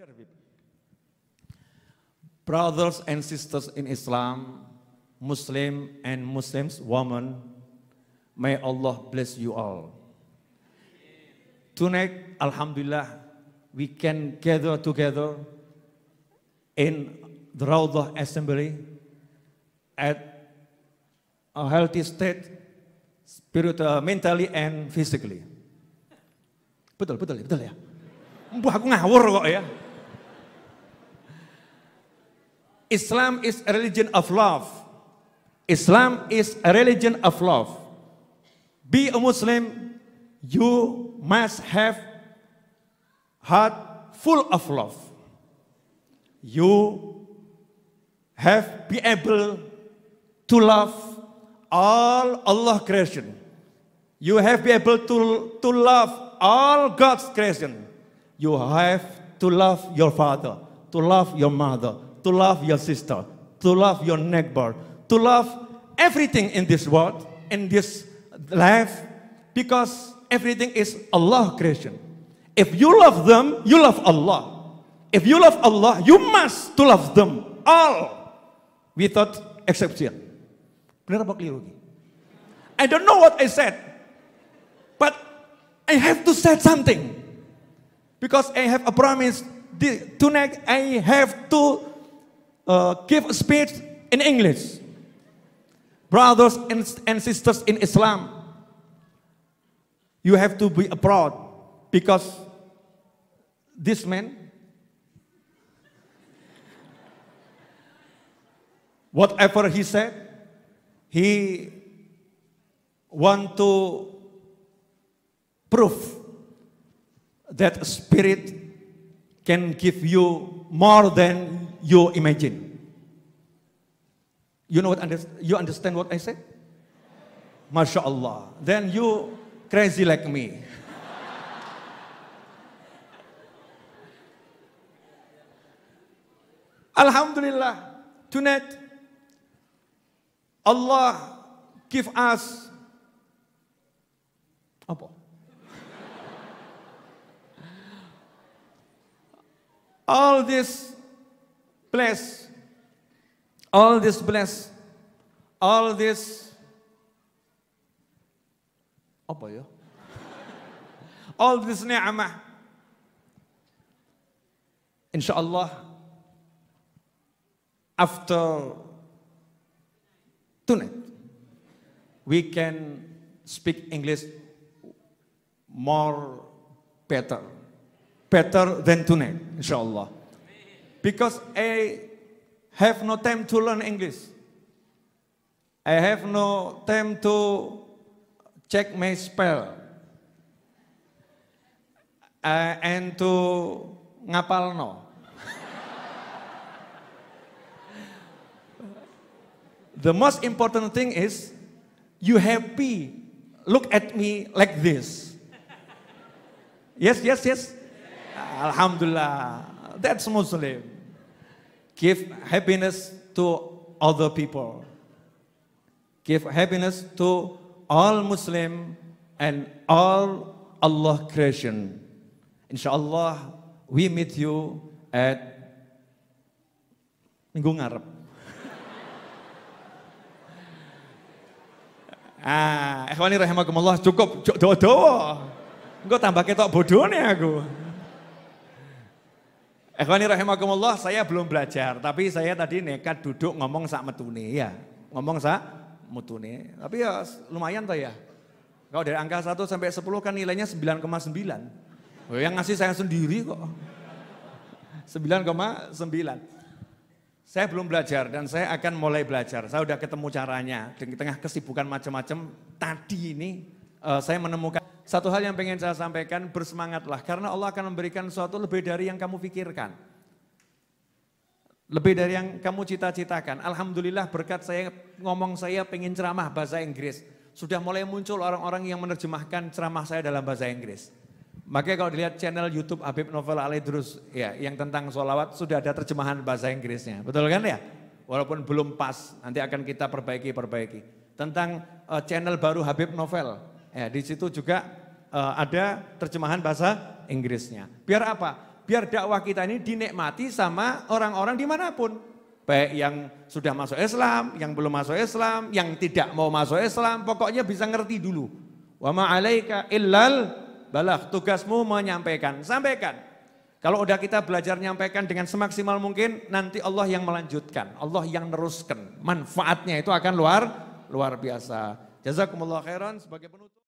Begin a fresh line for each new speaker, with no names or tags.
belajar Bib. Brothers and sisters in Islam, Muslim and Muslims woman, may Allah bless you all. Tonight, Alhamdulillah, we can gather together in the Raudah Assembly at a healthy state, spiritually, mentally and physically. Betul, betul, betul ya. Mbah aku ngawur kok ya. Islam is a religion of love. Islam is a religion of love. Be a Muslim, you must have heart full of love. You have be able to love all Allah creation. You have be able to, to love all God's creation. You have to love your father, to love your mother, to love your sister, to love your neighbor, to love everything in this world, in this life, because everything is Allah creation. If you love them, you love Allah. If you love Allah, you must to love them all without exception. Benar apa keliru? I don't know what I said, but I have to say something because I have a promise. Tonight I have to uh, give give speech in English. Brothers and, and sisters in Islam, you have to be proud because this man, whatever he said, he want to prove that spirit can give you more than you imagine. You know what you understand what I said? Masya Allah. Then you crazy like me. Alhamdulillah. Tonight, Allah give us apa? All this Bless all this bless, all this apa ya? all this ni'mah. Insyaallah after tonight we can speak English more better. Better than tonight, inshallah. Because I have no time to learn English. I have no time to check my spell. Uh, and to ngapal no. the most important thing is you happy. Look at me like this. Yes, yes, yes. Alhamdulillah. That's Muslim. Give happiness to other people. Give happiness to all Muslim and all Allah creation. Insyaallah we meet you at minggu ngarep. ah, ikhwani rahimakumullah cukup doa-doa. Engko tambah ketok bodone aku. Ikhwani rahimakumullah, saya belum belajar, tapi saya tadi nekat duduk ngomong sak metune ya. Ngomong sak metune. Tapi ya lumayan toh ya. Kalau dari angka 1 sampai 10 kan nilainya 9,9. Oh, yang ngasih saya sendiri kok. 9,9. Saya belum belajar dan saya akan mulai belajar. Saya udah ketemu caranya di tengah kesibukan macam-macam. Tadi ini uh, saya menemukan satu hal yang pengen saya sampaikan, bersemangatlah. Karena Allah akan memberikan sesuatu lebih dari yang kamu pikirkan. Lebih dari yang kamu cita-citakan. Alhamdulillah berkat saya, ngomong saya pengen ceramah bahasa Inggris. Sudah mulai muncul orang-orang yang menerjemahkan ceramah saya dalam bahasa Inggris. Makanya kalau dilihat channel YouTube Habib Novel Alidrus ya yang tentang sholawat sudah ada terjemahan bahasa Inggrisnya, betul kan ya? Walaupun belum pas, nanti akan kita perbaiki perbaiki. Tentang uh, channel baru Habib Novel, ya di situ juga uh, ada terjemahan bahasa Inggrisnya. Biar apa? Biar dakwah kita ini dinikmati sama orang-orang dimanapun. Baik yang sudah masuk Islam, yang belum masuk Islam, yang tidak mau masuk Islam, pokoknya bisa ngerti dulu. Wa ma'alaika illal balah tugasmu menyampaikan, sampaikan. Kalau udah kita belajar nyampaikan dengan semaksimal mungkin, nanti Allah yang melanjutkan, Allah yang neruskan. Manfaatnya itu akan luar luar biasa. Jazakumullah khairan sebagai penutup.